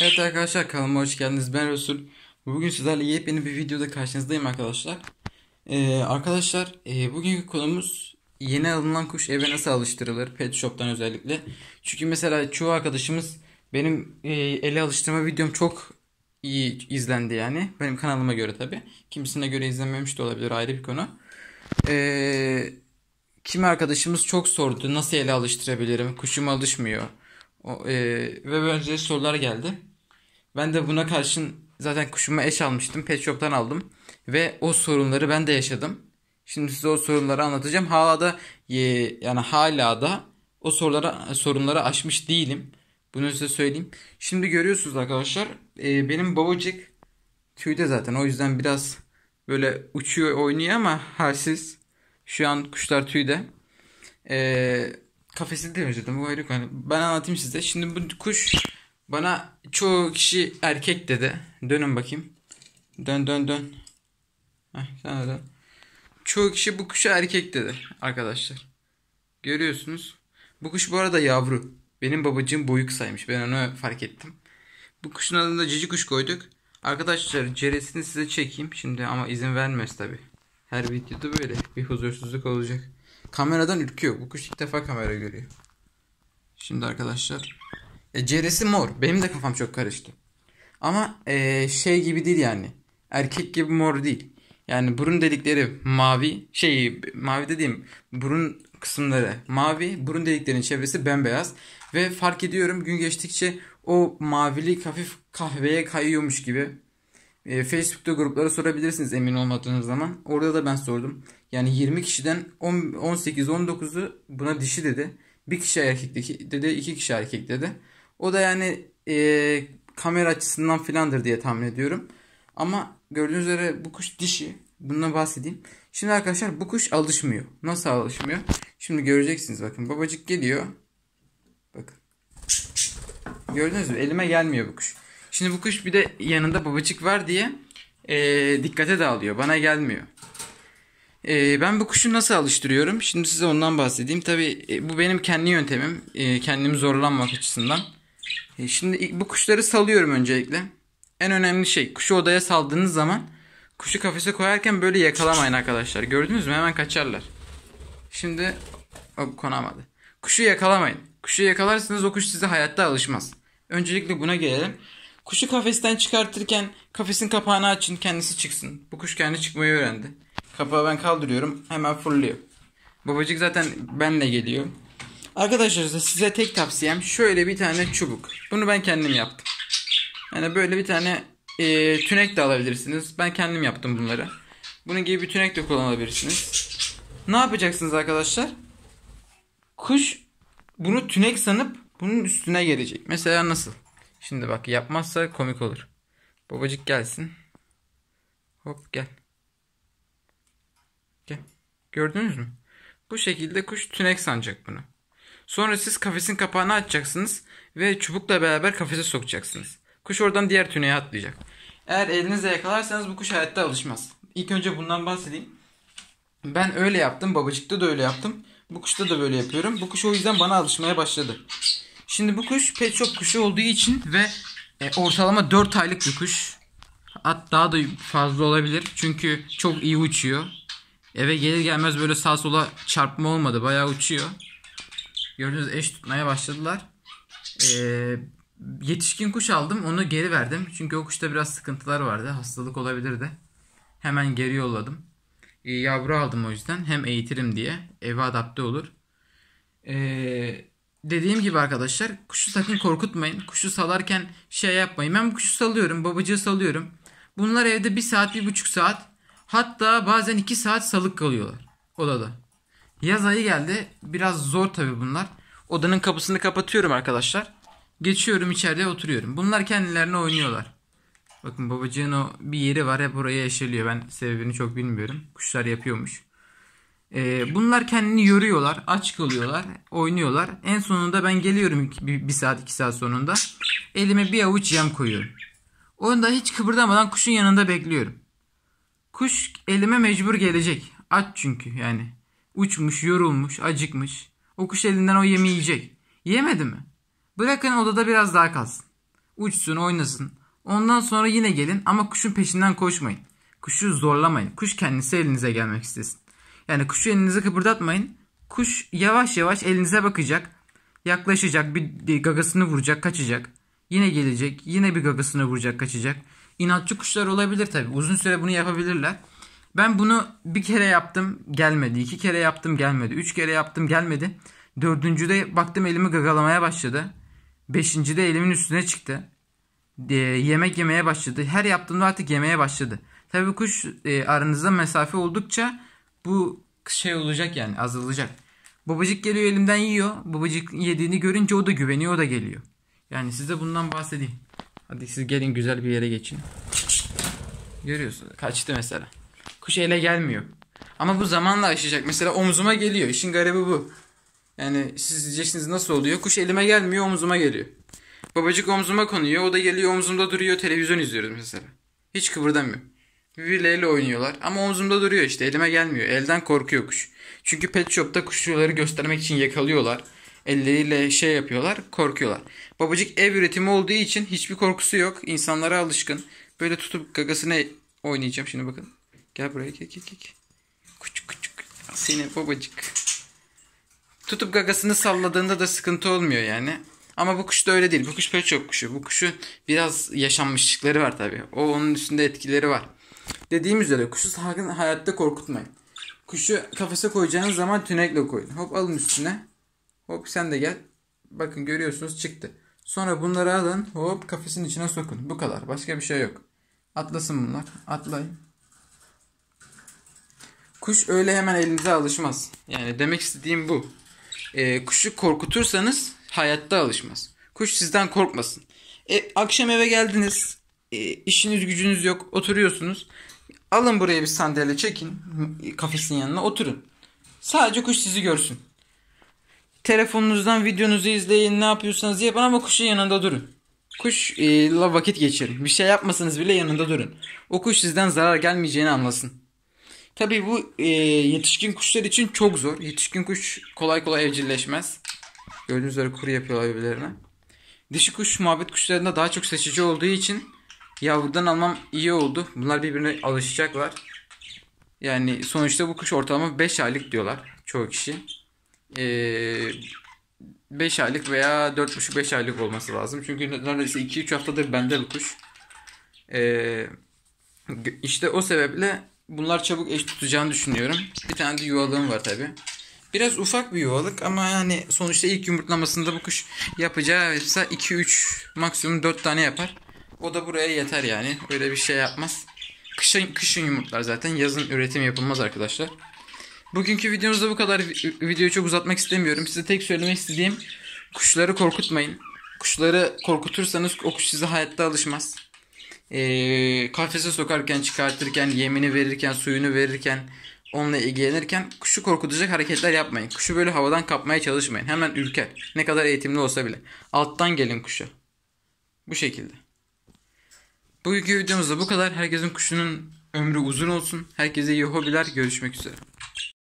Evet arkadaşlar kanalıma hoş geldiniz. Ben Resul. Bugün sizlerle yepyeni bir videoda karşınızdayım arkadaşlar. Ee, arkadaşlar e, bugünkü konumuz yeni alınan kuş eve nasıl alıştırılır? Pet Shop'tan özellikle. Çünkü mesela çoğu arkadaşımız benim e, ele alıştırma videom çok iyi izlendi yani. Benim kanalıma göre tabi. Kimisine göre izlenmemiş de olabilir ayrı bir konu. Ee, kim arkadaşımız çok sordu nasıl ele alıştırabilirim? Kuşum alışmıyor o, e, ve önce sorular geldi. Ben de buna karşın zaten kuşuma eş almıştım. Pet Shop'tan aldım. Ve o sorunları ben de yaşadım. Şimdi size o sorunları anlatacağım. Hala da e, yani hala da o sorulara sorunları aşmış değilim. Bunu size söyleyeyim. Şimdi görüyorsunuz arkadaşlar. E, benim babacık tüyde zaten. O yüzden biraz böyle uçuyor oynuyor ama halsiz. Şu an kuşlar tüyde. Eee kafesini temizledim. Bu ayrı konu. Ben anlatayım size. Şimdi bu kuş bana çoğu kişi erkek dedi. Dönün bakayım. Dön dön dön. Heh, sana dön. Çoğu kişi bu kuşa erkek dedi arkadaşlar. Görüyorsunuz. Bu kuş bu arada yavru. Benim babacığım boyu kısaymış. Ben onu fark ettim. Bu kuşun adını da cici kuş koyduk. Arkadaşlar ceresini size çekeyim. Şimdi ama izin vermez tabi. Her videoda böyle bir huzursuzluk olacak. Kameradan ürküyor. Bu kuş ilk defa kamera görüyor. Şimdi arkadaşlar. E, ceresi mor. Benim de kafam çok karıştı. Ama e, şey gibi değil yani. Erkek gibi mor değil. Yani burun delikleri mavi. Şey mavi dediğim burun kısımları mavi. Burun deliklerinin çevresi bembeyaz. Ve fark ediyorum gün geçtikçe o mavilik hafif kahveye kayıyormuş gibi. E, Facebook'ta gruplara sorabilirsiniz emin olmadığınız zaman. Orada da ben sordum. Yani 20 kişiden 18-19'u buna dişi dedi. Bir kişi erkek dedi, iki kişi erkek dedi. O da yani e, kamera açısından filandır diye tahmin ediyorum. Ama gördüğünüz üzere bu kuş dişi. Bundan bahsedeyim. Şimdi arkadaşlar bu kuş alışmıyor. Nasıl alışmıyor? Şimdi göreceksiniz bakın. Babacık geliyor. Bakın. Gördünüz mü? Elime gelmiyor bu kuş. Şimdi bu kuş bir de yanında babacık var diye e, dikkate dağılıyor. Bana gelmiyor. E, ben bu kuşu nasıl alıştırıyorum? Şimdi size ondan bahsedeyim. Tabii e, bu benim kendi yöntemim. E, kendimi zorlanmak açısından. E, şimdi bu kuşları salıyorum öncelikle. En önemli şey kuşu odaya saldığınız zaman kuşu kafese koyarken böyle yakalamayın arkadaşlar. Gördünüz mü? Hemen kaçarlar. Şimdi o konamadı. Kuşu yakalamayın. Kuşu yakalarsanız o kuş size hayatta alışmaz. Öncelikle buna gelelim. Kuşu kafesten çıkartırken kafesin kapağını açın kendisi çıksın. Bu kuş kendi çıkmayı öğrendi. Kapağı ben kaldırıyorum. Hemen fırlıyor. Babacık zaten benle geliyor. Arkadaşlar size tek tavsiyem şöyle bir tane çubuk. Bunu ben kendim yaptım. Yani böyle bir tane e, tünek de alabilirsiniz. Ben kendim yaptım bunları. Bunun gibi bir tünek de kullanabilirsiniz. Ne yapacaksınız arkadaşlar? Kuş bunu tünek sanıp bunun üstüne gelecek. Mesela nasıl? Şimdi bak yapmazsa komik olur. Babacık gelsin. Hop gel. Gördünüz mü? Bu şekilde kuş tünek sanacak bunu. Sonra siz kafesin kapağını açacaksınız ve çubukla beraber kafese sokacaksınız. Kuş oradan diğer tüneye atlayacak. Eğer elinizle yakalarsanız bu kuş hayatta alışmaz. İlk önce bundan bahsedeyim. Ben öyle yaptım. Babacıkta da öyle yaptım. Bu kuşta da böyle yapıyorum. Bu kuş o yüzden bana alışmaya başladı. Şimdi bu kuş pet shop kuşu olduğu için ve e, ortalama 4 aylık bir kuş. Hatta daha da fazla olabilir. Çünkü çok iyi uçuyor. Eve gelir gelmez böyle sağ sola çarpma olmadı. Bayağı uçuyor. Gördüğünüz eş tutmaya başladılar. Ee, yetişkin kuş aldım. Onu geri verdim. Çünkü o kuşta biraz sıkıntılar vardı. Hastalık olabilirdi. Hemen geri yolladım. Ee, yavru aldım o yüzden. Hem eğitirim diye. Eve adapte olur. Ee, dediğim gibi arkadaşlar kuşu sakın korkutmayın. Kuşu salarken şey yapmayın. Ben bu kuşu salıyorum. Babacığı salıyorum. Bunlar evde bir saat bir buçuk saat Hatta bazen 2 saat salık kalıyorlar odada. Yaz ayı geldi. Biraz zor tabii bunlar. Odanın kapısını kapatıyorum arkadaşlar. Geçiyorum içeride oturuyorum. Bunlar kendilerine oynuyorlar. Bakın babacığın o bir yeri var hep oraya eşeliyor. Ben sebebini çok bilmiyorum. Kuşlar yapıyormuş. Ee, bunlar kendini yoruyorlar. Aç kalıyorlar. Oynuyorlar. En sonunda ben geliyorum bir, bir saat iki saat sonunda. Elime bir avuç yem koyuyorum. Onu da hiç kıpırdamadan kuşun yanında bekliyorum. Kuş elime mecbur gelecek. Aç çünkü yani. Uçmuş, yorulmuş, acıkmış. O kuş elinden o yemi yiyecek. Yemedi mi? Bırakın odada biraz daha kalsın. Uçsun, oynasın. Ondan sonra yine gelin ama kuşun peşinden koşmayın. Kuşu zorlamayın. Kuş kendisi elinize gelmek istesin. Yani kuşu elinize kıpırdatmayın. Kuş yavaş yavaş elinize bakacak. Yaklaşacak, bir gagasını vuracak, kaçacak. Yine gelecek, yine bir gagasını vuracak, kaçacak. İnatçı kuşlar olabilir tabi. Uzun süre bunu yapabilirler. Ben bunu bir kere yaptım gelmedi. iki kere yaptım gelmedi. Üç kere yaptım gelmedi. Dördüncüde baktım elimi gagalamaya başladı. Beşincide elimin üstüne çıktı. E, yemek yemeye başladı. Her yaptığımda artık yemeye başladı. Tabi kuş e, aranızda mesafe oldukça bu şey olacak yani azalacak. Babacık geliyor elimden yiyor. Babacık yediğini görünce o da güveniyor o da geliyor. Yani size bundan bahsedeyim. Hadi siz gelin güzel bir yere geçin. Görüyorsunuz. Kaçtı mesela. Kuş ele gelmiyor. Ama bu zamanla aşacak. Mesela omzuma geliyor. İşin garibi bu. Yani siz diyeceksiniz nasıl oluyor? Kuş elime gelmiyor omzuma geliyor. Babacık omzuma konuyor. O da geliyor omzumda duruyor. Televizyon izliyoruz mesela. Hiç kıvırdamıyor. Birbirleriyle oynuyorlar. Ama omzumda duruyor işte. Elime gelmiyor. Elden korkuyor kuş. Çünkü pet shop'ta kuşları göstermek için yakalıyorlar elleriyle şey yapıyorlar, korkuyorlar. Babacık ev üretimi olduğu için hiçbir korkusu yok. İnsanlara alışkın. Böyle tutup gagasını oynayacağım şimdi bakın. Gel buraya gel gel gel. Küçük küçük. Seni babacık. Tutup gagasını salladığında da sıkıntı olmuyor yani. Ama bu kuş da öyle değil. Bu kuş pek çok kuşu. Bu kuşun biraz yaşanmışlıkları var tabii. O onun üstünde etkileri var. Dediğim üzere kuşu sakın hayatta korkutmayın. Kuşu kafese koyacağınız zaman tünekle koyun. Hop alın üstüne. Hop sen de gel. Bakın görüyorsunuz çıktı. Sonra bunları alın hop kafesin içine sokun. Bu kadar. Başka bir şey yok. Atlasın bunlar. Atlayın. Kuş öyle hemen elinize alışmaz. Yani demek istediğim bu. Ee, kuşu korkutursanız hayatta alışmaz. Kuş sizden korkmasın. E, akşam eve geldiniz. E, işiniz gücünüz yok. Oturuyorsunuz. Alın buraya bir sandalye çekin. Kafesin yanına oturun. Sadece kuş sizi görsün telefonunuzdan videonuzu izleyin ne yapıyorsanız yapın ama kuşun yanında durun. Kuşla e, vakit geçirin. Bir şey yapmasanız bile yanında durun. O kuş sizden zarar gelmeyeceğini anlasın. Tabi bu e, yetişkin kuşlar için çok zor. Yetişkin kuş kolay kolay evcilleşmez. Gördüğünüz üzere kuru yapıyorlar birbirlerine. Dişi kuş muhabbet kuşlarında daha çok seçici olduğu için yavrudan almam iyi oldu. Bunlar birbirine alışacaklar. Yani sonuçta bu kuş ortalama 5 aylık diyorlar çoğu kişi. 5 ee, aylık veya 4,5-5 aylık olması lazım. Çünkü neredeyse 2-3 haftadır bende bu kuş. Ee, işte o sebeple bunlar çabuk eş tutacağını düşünüyorum. Bir tane de yuvalığım var tabi. Biraz ufak bir yuvalık ama yani sonuçta ilk yumurtlamasında bu kuş yapacağı ise 2-3 maksimum 4 tane yapar. O da buraya yeter yani. Öyle bir şey yapmaz. Kışın, kışın yumurtlar zaten. Yazın üretim yapılmaz arkadaşlar. Bugünkü videomuzda bu kadar. Videoyu çok uzatmak istemiyorum. Size tek söylemek istediğim kuşları korkutmayın. Kuşları korkutursanız o kuş size hayatta alışmaz. Ee, kafese sokarken, çıkartırken, yemini verirken, suyunu verirken, onunla ilgilenirken kuşu korkutacak hareketler yapmayın. Kuşu böyle havadan kapmaya çalışmayın. Hemen ürker. Ne kadar eğitimli olsa bile. Alttan gelin kuşa. Bu şekilde. Bugünkü videomuzda bu kadar. Herkesin kuşunun ömrü uzun olsun. Herkese iyi hobiler. Görüşmek üzere.